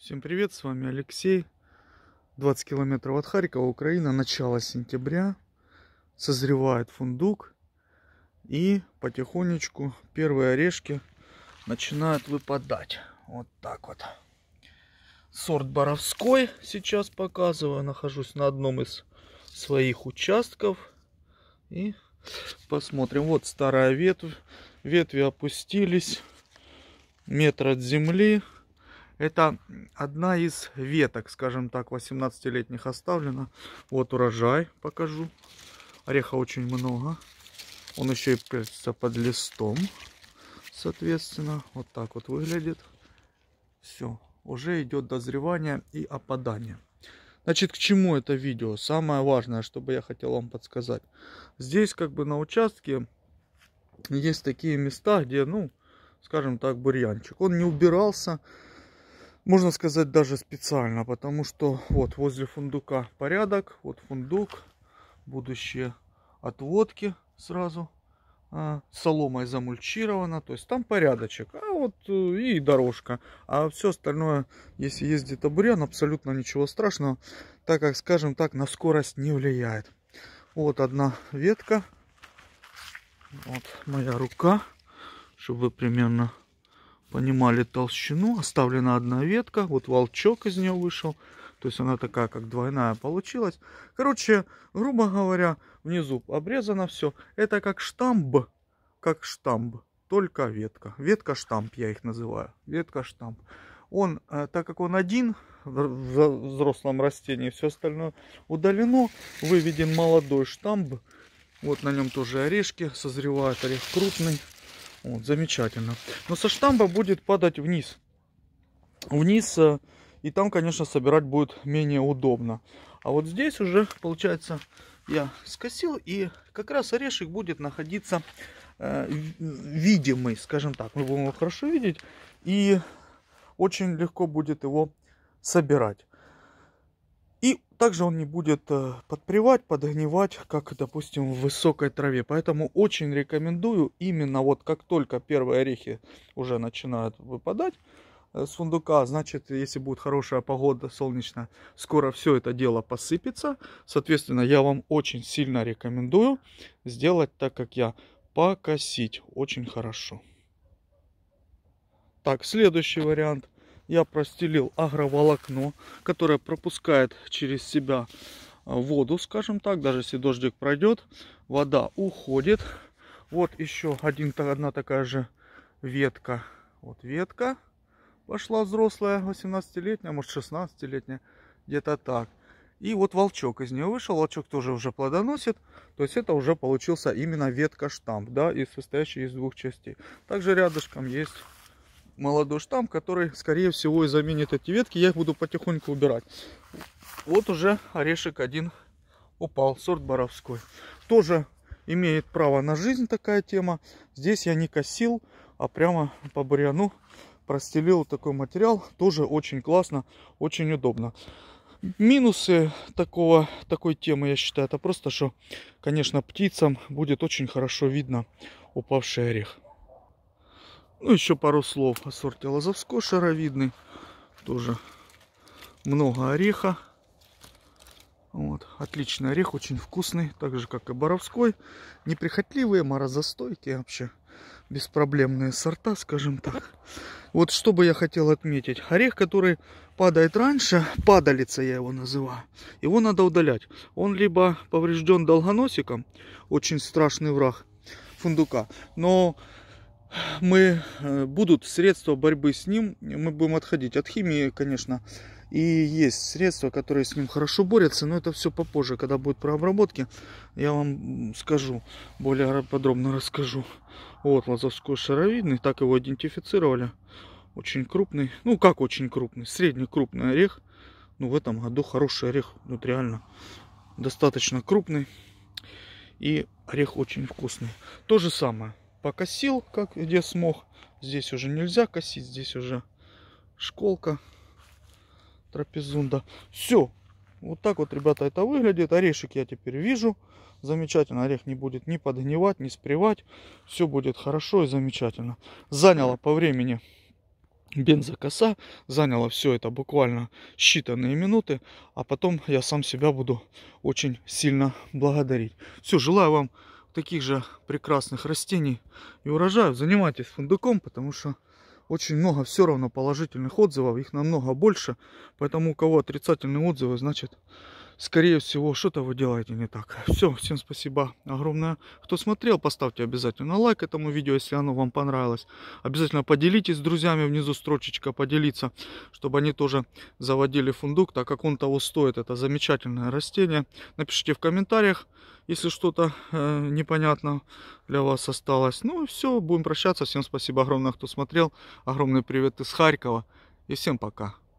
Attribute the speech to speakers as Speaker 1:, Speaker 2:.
Speaker 1: Всем привет, с вами Алексей. 20 километров от Харькова, Украина, начало сентября. Созревает фундук. И потихонечку первые орешки начинают выпадать. Вот так вот. Сорт Боровской сейчас показываю. Нахожусь на одном из своих участков. И посмотрим. Вот старая ветвь. Ветви опустились метр от земли. Это одна из веток, скажем так, 18-летних оставлена. Вот урожай покажу. Ореха очень много. Он еще и прячется под листом. Соответственно, вот так вот выглядит. Все, уже идет дозревание и опадание. Значит, к чему это видео? Самое важное, чтобы я хотел вам подсказать. Здесь как бы на участке есть такие места, где, ну, скажем так, бурьянчик. Он не убирался, можно сказать, даже специально, потому что вот возле фундука порядок, вот фундук, будущие отводки сразу, а, соломой замульчировано, то есть там порядочек, а вот э, и дорожка, а все остальное, если ездит табурян, абсолютно ничего страшного, так как, скажем так, на скорость не влияет. Вот одна ветка, вот моя рука, чтобы вы примерно понимали толщину. Оставлена одна ветка. Вот волчок из нее вышел. То есть она такая, как двойная получилась. Короче, грубо говоря, внизу обрезано все. Это как штамб, как штамб, только ветка. Ветка штамп я их называю. Ветка штамп. Он, э, так как он один в взрослом растении, все остальное удалено. Выведен молодой штамб. Вот на нем тоже орешки созревают. Орех крупный. Вот, замечательно. Но со штамба будет падать вниз. Вниз, э, и там, конечно, собирать будет менее удобно. А вот здесь уже, получается, я скосил, и как раз орешек будет находиться э, видимый, скажем так. Мы будем его хорошо видеть, и очень легко будет его собирать. И также он не будет э, подпревать, подгнивать, как, допустим, в высокой траве. Поэтому очень рекомендую именно вот как только первые орехи уже начинают выпадать э, с фундука, значит, если будет хорошая погода, солнечная, скоро все это дело посыпется. Соответственно, я вам очень сильно рекомендую сделать так, как я, покосить очень хорошо. Так, следующий вариант – я простелил агроволокно, которое пропускает через себя а, воду, скажем так. Даже если дождик пройдет, вода уходит. Вот еще один, одна такая же ветка. Вот ветка пошла взрослая, 18-летняя, может 16-летняя, где-то так. И вот волчок из нее вышел, волчок тоже уже плодоносит. То есть это уже получился именно ветка штамп, да, и состоящий из двух частей. Также рядышком есть молодой штамм, который, скорее всего, и заменит эти ветки. Я их буду потихоньку убирать. Вот уже орешек один упал, сорт боровской. Тоже имеет право на жизнь такая тема. Здесь я не косил, а прямо по бурьяну простелил такой материал. Тоже очень классно, очень удобно. Минусы такого, такой темы, я считаю, это просто, что, конечно, птицам будет очень хорошо видно упавший орех. Ну, еще пару слов о сорте лозовской шаровидный. Тоже много ореха. Вот. Отличный орех, очень вкусный, так же как и боровской. Неприхотливые, морозостойкие вообще. Беспроблемные сорта, скажем так. Вот что бы я хотел отметить. Орех, который падает раньше, падалица я его называю, его надо удалять. Он либо поврежден долгоносиком, очень страшный враг фундука, но мы э, будут средства борьбы с ним, мы будем отходить от химии, конечно, и есть средства, которые с ним хорошо борются, но это все попозже, когда будет про обработки, я вам скажу, более подробно расскажу. Вот лазовской шаровидный, так его идентифицировали, очень крупный, ну как очень крупный, средний крупный орех, ну в этом году хороший орех, вот реально достаточно крупный и орех очень вкусный. То же самое покосил, как где смог. Здесь уже нельзя косить, здесь уже школка, трапезунда. Все, вот так вот, ребята, это выглядит. Орешек я теперь вижу. Замечательно, орех не будет ни подгнивать, ни спривать. Все будет хорошо и замечательно. Заняло по времени бензокоса. Заняло все это буквально считанные минуты. А потом я сам себя буду очень сильно благодарить. Все, желаю вам таких же прекрасных растений и урожаев, занимайтесь фундуком, потому что очень много все равно положительных отзывов, их намного больше, поэтому у кого отрицательные отзывы, значит скорее всего, что-то вы делаете не так. Все, всем спасибо огромное. Кто смотрел, поставьте обязательно лайк этому видео, если оно вам понравилось. Обязательно поделитесь с друзьями, внизу строчечка поделиться, чтобы они тоже заводили фундук, так как он того стоит. Это замечательное растение. Напишите в комментариях, если что-то э, непонятно для вас осталось. Ну все, будем прощаться. Всем спасибо огромное, кто смотрел. Огромный привет из Харькова. И всем пока.